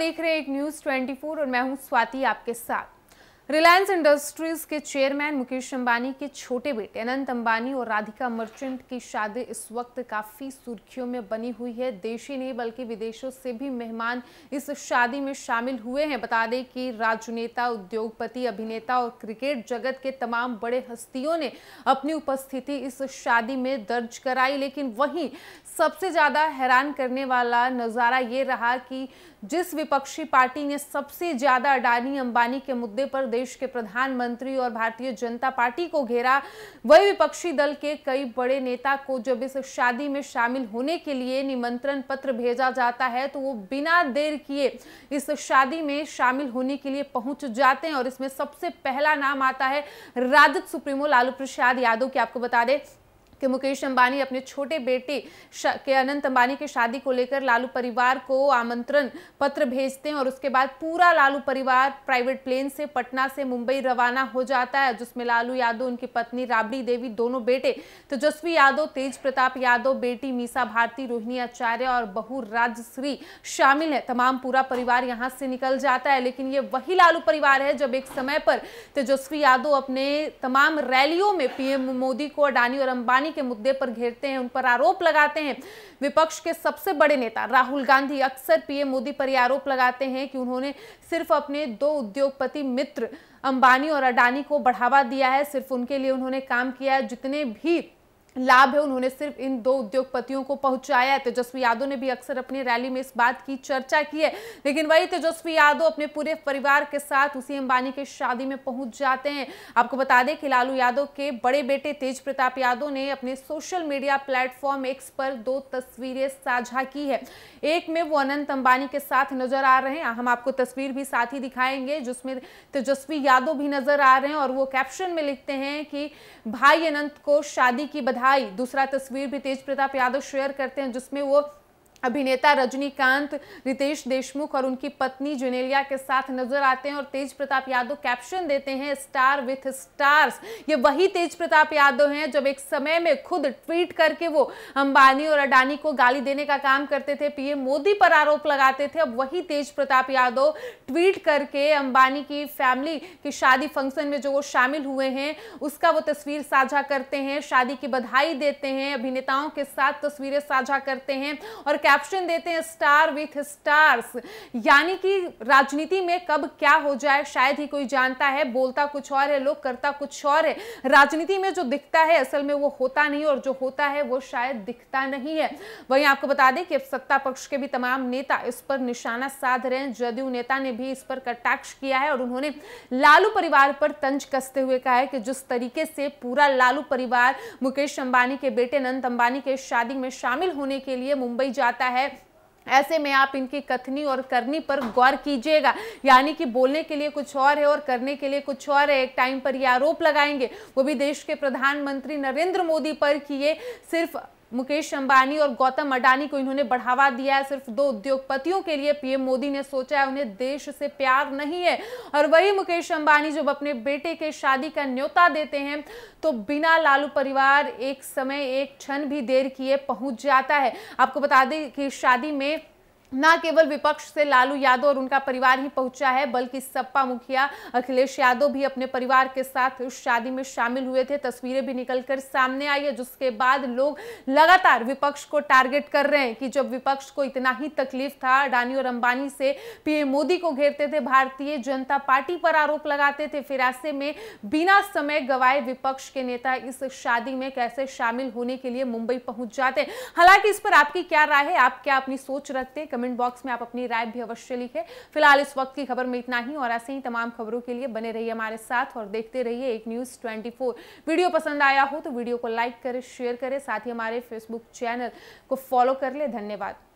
देख रहे हैं एक न्यूज 24 और मैं हूं स्वाति आपके साथ रिलायंस इंडस्ट्रीज के चेयरमैन मुकेश अंबानी के छोटे बेटे अनंत अंबानी और राधिका मर्चेंट की शादी इस वक्त काफी सुर्खियों में बनी हुई है देशी नहीं बल्कि विदेशों से भी मेहमान इस शादी में शामिल हुए हैं बता दें कि राजनेता उद्योगपति अभिनेता और क्रिकेट जगत के तमाम बड़े हस्तियों ने अपनी उपस्थिति इस शादी में दर्ज कराई लेकिन वहीं सबसे ज़्यादा हैरान करने वाला नज़ारा ये रहा कि जिस विपक्षी पार्टी ने सबसे ज़्यादा अडानी अंबानी के मुद्दे पर देश के प्रधानमंत्री और भारतीय जनता पार्टी को घेरा वही विपक्षी दल के कई बड़े नेता को जब इस शादी में शामिल होने के लिए निमंत्रण पत्र भेजा जाता है तो वो बिना देर किए इस शादी में शामिल होने के लिए पहुंच जाते हैं और इसमें सबसे पहला नाम आता है राजद सुप्रीमो लालू प्रसाद यादव की आपको बता दें कि मुकेश अंबानी अपने छोटे बेटे के अनंत अंबानी की शादी को लेकर लालू परिवार को आमंत्रण पत्र भेजते हैं और उसके बाद पूरा लालू परिवार प्राइवेट प्लेन से पटना से मुंबई रवाना हो जाता है जिसमें लालू यादव उनकी पत्नी राबड़ी देवी दोनों बेटे तेजस्वी तो यादव तेज प्रताप यादव बेटी मीसा भारती रोहिणी आचार्य और बहु राजश्री शामिल है तमाम पूरा परिवार यहाँ से निकल जाता है लेकिन ये वही लालू परिवार है जब एक समय पर तेजस्वी यादव अपने तमाम रैलियों में पीएम मोदी को अडानी और अंबानी बेरोजगारी के मुद्दे पर घेरते हैं उन पर आरोप लगाते हैं विपक्ष के सबसे बड़े नेता राहुल गांधी अक्सर पीएम मोदी पर आरोप लगाते हैं कि उन्होंने सिर्फ अपने दो उद्योगपति मित्र अंबानी और अडानी को बढ़ावा दिया है सिर्फ उनके लिए उन्होंने काम किया है जितने भी लाभ है उन्होंने सिर्फ इन दो उद्योगपतियों को पहुंचाया है तेजस्वी यादव ने भी अक्सर अपनी रैली में इस बात की चर्चा की है लेकिन वही तेजस्वी यादव अपने पूरे परिवार के साथ उसी अंबानी के शादी में पहुंच जाते हैं आपको बता दें कि लालू यादव के बड़े बेटे तेज प्रताप यादव ने अपने सोशल मीडिया प्लेटफॉर्म एक्स पर दो तस्वीरें साझा की है एक में वो अनंत अंबानी के साथ नजर आ रहे हैं हम आपको तस्वीर भी साथ ही दिखाएंगे जिसमें तेजस्वी यादव भी नजर आ रहे हैं और वो कैप्शन में लिखते हैं कि भाई अनंत को शादी की बधाई आई दूसरा तस्वीर भी तेज प्रताप यादव शेयर करते हैं जिसमें वो अभिनेता रजनीकांत रितेश देशमुख और उनकी पत्नी जुनेलिया के साथ नजर आते हैं और तेज प्रताप यादव कैप्शन देते हैं स्टार विथ स्टार्स ये वही तेज प्रताप यादव हैं जब एक समय में खुद ट्वीट करके वो अंबानी और अडानी को गाली देने का काम करते थे पीएम मोदी पर आरोप लगाते थे अब वही तेज प्रताप यादव ट्वीट करके अंबानी की फैमिली की शादी फंक्शन में जो वो शामिल हुए हैं उसका वो तस्वीर साझा करते हैं शादी की बधाई देते हैं अभिनेताओं के साथ तस्वीरें साझा करते हैं और कैप्शन देते हैं स्टार विथ स्टार्स यानी कि राजनीति में कब क्या हो जाए शायद ही कोई जानता है बोलता कुछ और है लोग करता कुछ और है राजनीति में जो दिखता है असल में वो होता नहीं और जो होता है वो शायद दिखता नहीं है वही आपको बता दें कि सत्ता पक्ष के भी तमाम नेता इस पर निशाना साध रहे हैं जदयू नेता ने भी इस पर कटाक्ष किया है और उन्होंने लालू परिवार पर तंज कसते हुए कहा है कि जिस तरीके से पूरा लालू परिवार मुकेश अंबानी के बेटे नंद अंबानी के शादी में शामिल होने के लिए मुंबई जाते जाता है ऐसे में आप इनकी कथनी और करनी पर गौर कीजिएगा यानी कि बोलने के लिए कुछ और है और करने के लिए कुछ और है एक टाइम पर ये आरोप लगाएंगे वो भी देश के प्रधानमंत्री नरेंद्र मोदी पर कि ये सिर्फ मुकेश अंबानी और गौतम अडानी को इन्होंने बढ़ावा दिया है सिर्फ दो उद्योगपतियों के लिए पीएम मोदी ने सोचा है उन्हें देश से प्यार नहीं है और वही मुकेश अंबानी जब अपने बेटे के शादी का न्योता देते हैं तो बिना लालू परिवार एक समय एक क्षण भी देर किए पहुंच जाता है आपको बता दें कि शादी में न केवल विपक्ष से लालू यादव और उनका परिवार ही पहुंचा है बल्कि सपा मुखिया अखिलेश यादव भी अपने परिवार के साथ उस शादी में शामिल हुए थे तस्वीरें भी निकलकर सामने आई है जिसके बाद लोग लगातार विपक्ष को टारगेट कर रहे हैं कि जब विपक्ष को इतना ही तकलीफ था अडानी और अंबानी से पीएम मोदी को घेरते थे भारतीय जनता पार्टी पर आरोप लगाते थे फिर ऐसे में बिना समय गवाए विपक्ष के नेता इस शादी में कैसे शामिल होने के लिए मुंबई पहुंच जाते हालांकि इस पर आपकी क्या राय है आप क्या अपनी सोच रखते हैं कमेंट बॉक्स में आप अपनी राय भी अवश्य लिखे फिलहाल इस वक्त की खबर में इतना ही और ऐसे ही तमाम खबरों के लिए बने रहिए हमारे साथ और देखते रहिए एक न्यूज़ ट्वेंटी वीडियो पसंद आया हो तो वीडियो को लाइक करे शेयर करे साथ ही हमारे फेसबुक चैनल को फॉलो कर ले धन्यवाद